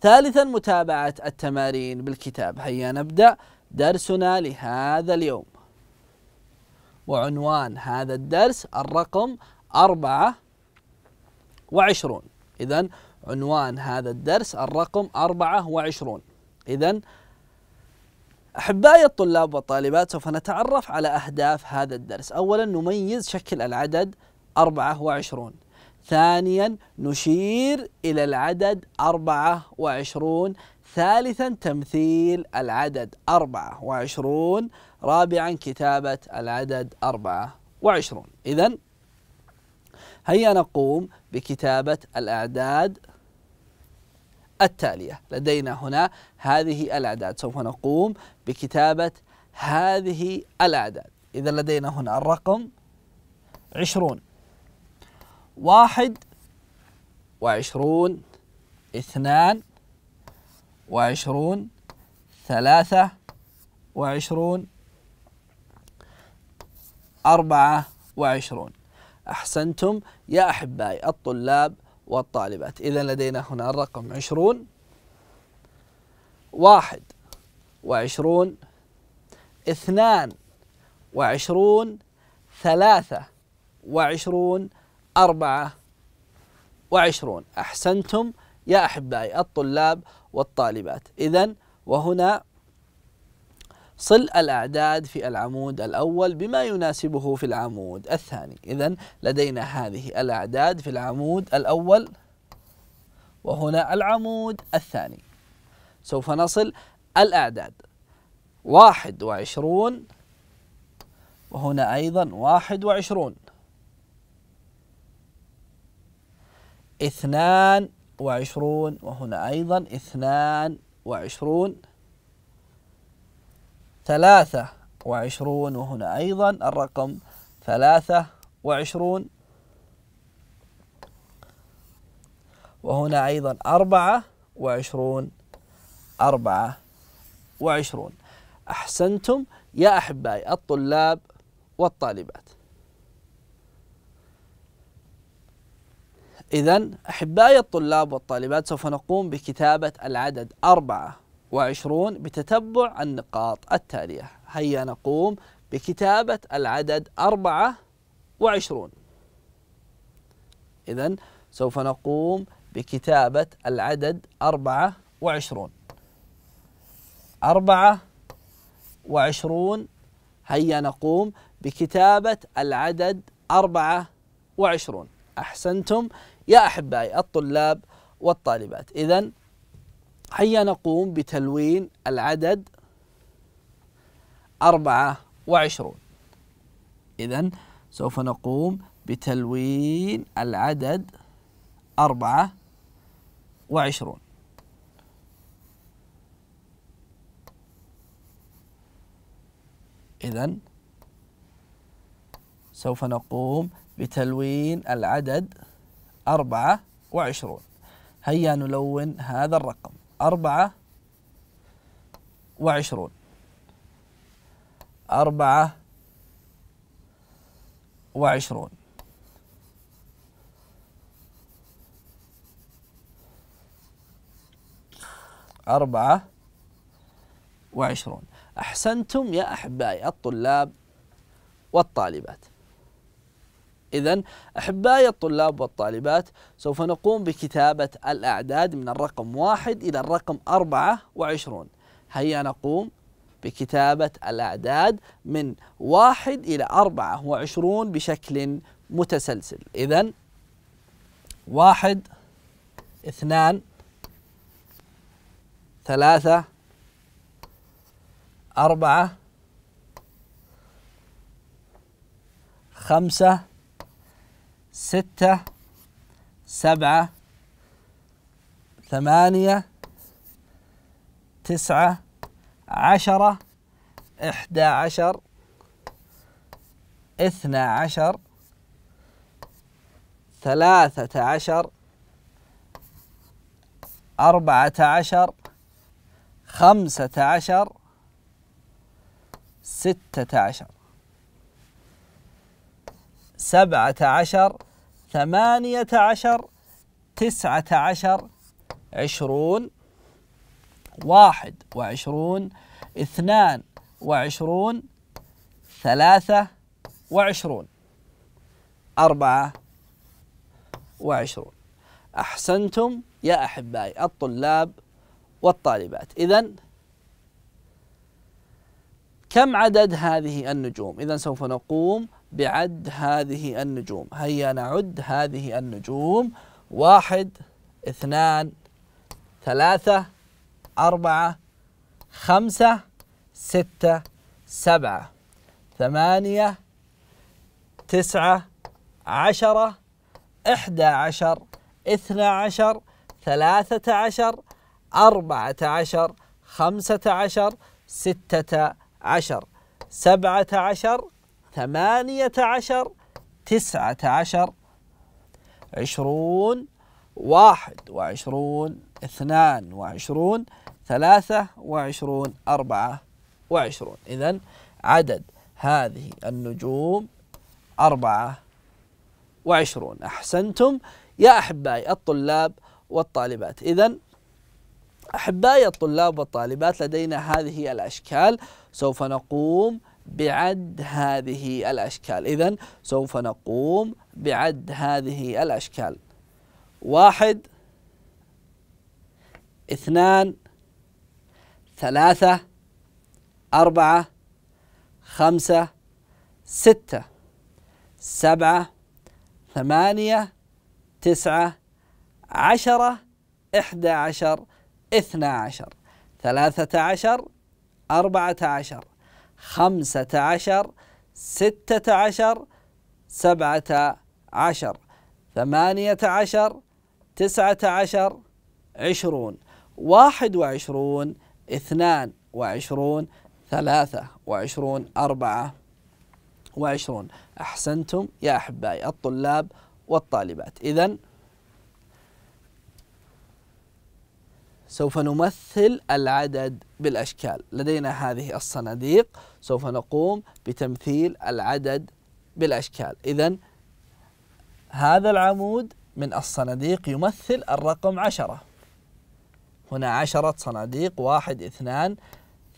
ثالثا متابعة التمارين بالكتاب هيا نبدأ درسنا لهذا اليوم وعنوان هذا الدرس الرقم أربعة وعشرون إذا عنوان هذا الدرس الرقم أربعة وعشرون إذا أحبائي الطلاب والطالبات سوف نتعرف على أهداف هذا الدرس أولا نميز شكل العدد 24 ثانيا نشير إلى العدد 24 ثالثا تمثيل العدد 24 رابعا كتابة العدد 24 إذا هيا نقوم بكتابة الأعداد التالية لدينا هنا هذه الأعداد سوف نقوم بكتابة هذه الأعداد إذا لدينا هنا الرقم 20 واحد وعشرون اثنان وعشرون ثلاثة وعشرون أربعة وعشرون أحسنتم يا أحبائي الطلاب والطالبات إذا لدينا هنا الرقم عشرون واحد وعشرون اثنان وعشرون ثلاثة وعشرون أربعة وعشرون أحسنتم يا أحبائي الطلاب والطالبات إذا وهنا صل الأعداد في العمود الأول بما يناسبه في العمود الثاني إذا لدينا هذه الأعداد في العمود الأول وهنا العمود الثاني سوف نصل الأعداد واحد وعشرون وهنا أيضا واحد وعشرون اثنان وعشرون وهنا أيضا اثنان وعشرون ثلاثة وعشرون وهنا أيضا الرقم ثلاثة وعشرون وهنا أيضا أربعة وعشرون أربعة وعشرون أحسنتم يا أحبائي الطلاب والطالبات إذا أحبائي الطلاب والطالبات سوف نقوم بكتابة العدد 24 بتتبع النقاط التالية هيا نقوم بكتابة العدد 24 إذا سوف نقوم بكتابة العدد 24 24 هيا نقوم بكتابة العدد 24 أحسنتم يا أحبائي الطلاب والطالبات إذا هيا نقوم بتلوين العدد أربعة وعشرون إذا سوف نقوم بتلوين العدد أربعة وعشرون إذا سوف نقوم بتلوين العدد أربعة وعشرون هيا نلون هذا الرقم أربعة وعشرون أربعة وعشرون أربعة وعشرون أحسنتم يا أحبائي الطلاب والطالبات إذا أحبائي الطلاب والطالبات سوف نقوم بكتابة الأعداد من الرقم واحد إلى الرقم أربعة وعشرون هيا نقوم بكتابة الأعداد من واحد إلى أربعة وعشرون بشكل متسلسل إذا واحد اثنان ثلاثة أربعة خمسة ستة سبعة ثمانية تسعة عشرة إحدى عشر اثنى عشر ثلاثة عشر أربعة عشر خمسة عشر ستة عشر سبعة عشر ثمانية عشر تسعة عشر عشرون واحد وعشرون اثنان وعشرون ثلاثة وعشرون أربعة وعشرون أحسنتم يا أحبائي الطلاب والطالبات إذا كم عدد هذه النجوم إذا سوف نقوم بعد هذه النجوم هيا نعد هذه النجوم واحد اثنان ثلاثة أربعة خمسة ستة سبعة ثمانية تسعة عشرة إحدى عشر اثنى عشر ثلاثة عشر أربعة عشر خمسة عشر ستة عشر سبعة عشر ثمانية عشر تسعة عشر عشرون واحد وعشرون اثنان وعشرون ثلاثة وعشرون أربعة وعشرون إذن عدد هذه النجوم أربعة وعشرون أحسنتم يا أحبائي الطلاب والطالبات إذن أحبائي الطلاب والطالبات لدينا هذه الأشكال سوف نقوم بعد هذه الأشكال إذا سوف نقوم بعد هذه الأشكال واحد اثنان ثلاثة أربعة خمسة ستة سبعة ثمانية تسعة عشرة إحدى عشر اثنا عشر ثلاثة عشر أربعة عشر خمسة عشر ستة عشر سبعة عشر ثمانية عشر تسعة عشر عشرون واحد وعشرون اثنان وعشرون ثلاثة وعشرون أربعة وعشرون أحسنتم يا أحبائي الطلاب والطالبات إذا سوف نمثل العدد بالأشكال لدينا هذه الصناديق سوف نقوم بتمثيل العدد بالأشكال إذا هذا العمود من الصناديق يمثل الرقم عشرة هنا عشرة صناديق واحد اثنان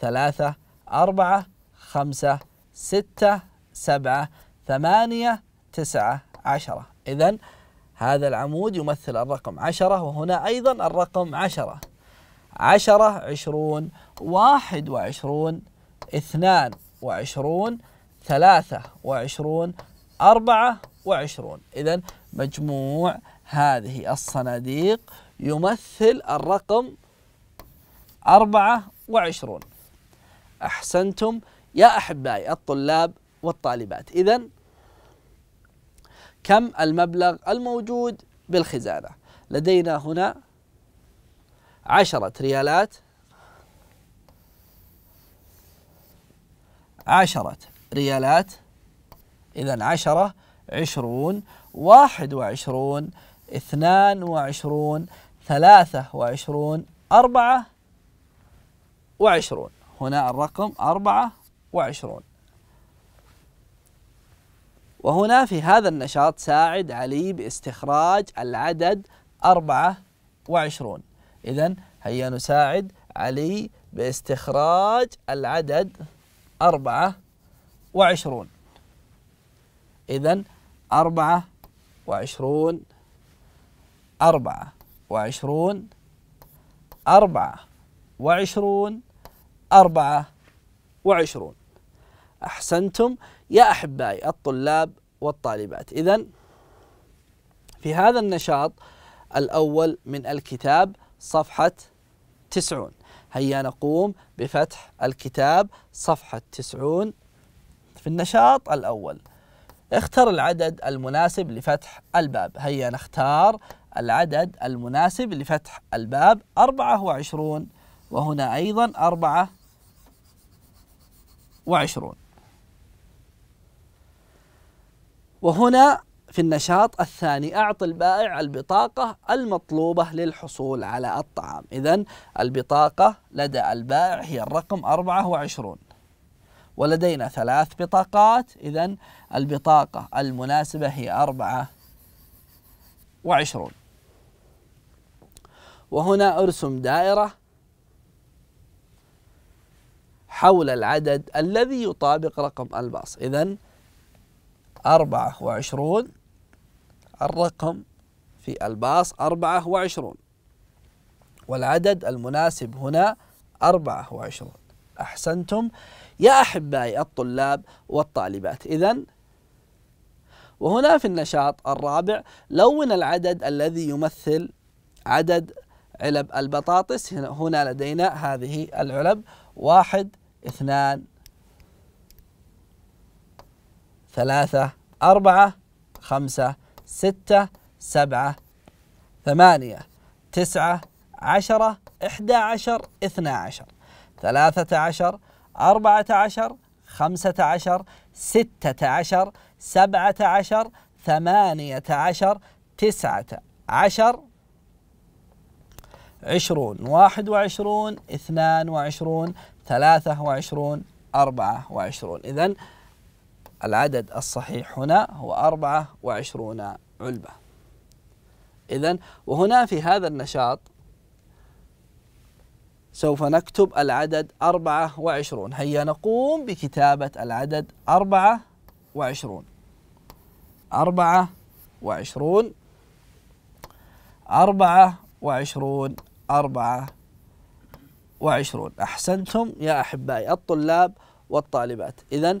ثلاثة أربعة خمسة ستة سبعة ثمانية تسعة عشرة إذا هذا العمود يمثل الرقم عشرة وهنا أيضا الرقم عشرة عشرة عشرون واحد وعشرون اثنان وعشرون ثلاثة وعشرون أربعة وعشرون إذا مجموع هذه الصناديق يمثل الرقم أربعة وعشرون أحسنتم يا أحبائي الطلاب والطالبات إذا كم المبلغ الموجود بالخزانة لدينا هنا عشرة ريالات عشرة ريالات إذا عشرة عشرون واحد وعشرون اثنان وعشرون ثلاثة وعشرون أربعة وعشرون هنا الرقم أربعة وعشرون وهنا في هذا النشاط ساعد علي باستخراج العدد أربعة وعشرون إذا هيا نساعد علي باستخراج العدد أربعة وعشرون إذا أربعة وعشرون أربعة وعشرون أربعة وعشرون أربعة وعشرون أحسنتم يا أحبائي الطلاب والطالبات إذا في هذا النشاط الأول من الكتاب صفحة تسعون هيا نقوم بفتح الكتاب صفحة تسعون في النشاط الأول اختر العدد المناسب لفتح الباب هيا نختار العدد المناسب لفتح الباب أربعة وعشرون وهنا أيضا أربعة وعشرون وهنا في النشاط الثاني أعط البائع البطاقة المطلوبة للحصول على الطعام إذا البطاقة لدى البائع هي الرقم 24 ولدينا ثلاث بطاقات إذا البطاقة المناسبة هي 24 وهنا أرسم دائرة حول العدد الذي يطابق رقم الباص إذا 24 الرقم في الباص 24 والعدد المناسب هنا 24 أحسنتم يا أحبائي الطلاب والطالبات إذا وهنا في النشاط الرابع لون العدد الذي يمثل عدد علب البطاطس هنا لدينا هذه العلب واحد اثنان ثلاثة أربعة خمسة ستة سبعة ثمانية تسعة عشرة إحدى عشر إثنى عشر ثلاثة عشر أربعة عشر خمسة عشر ستة عشر سبعة عشر ثمانية عشر تسعة عشر عشرون واحد وعشرون اثنان وعشرون ثلاثة وعشرون أربعة وعشرون إذن العدد الصحيح هنا هو 24 علبة إذا وهنا في هذا النشاط سوف نكتب العدد 24 هيا نقوم بكتابة العدد 24 24 24 24 أحسنتم يا أحبائي الطلاب والطالبات إذا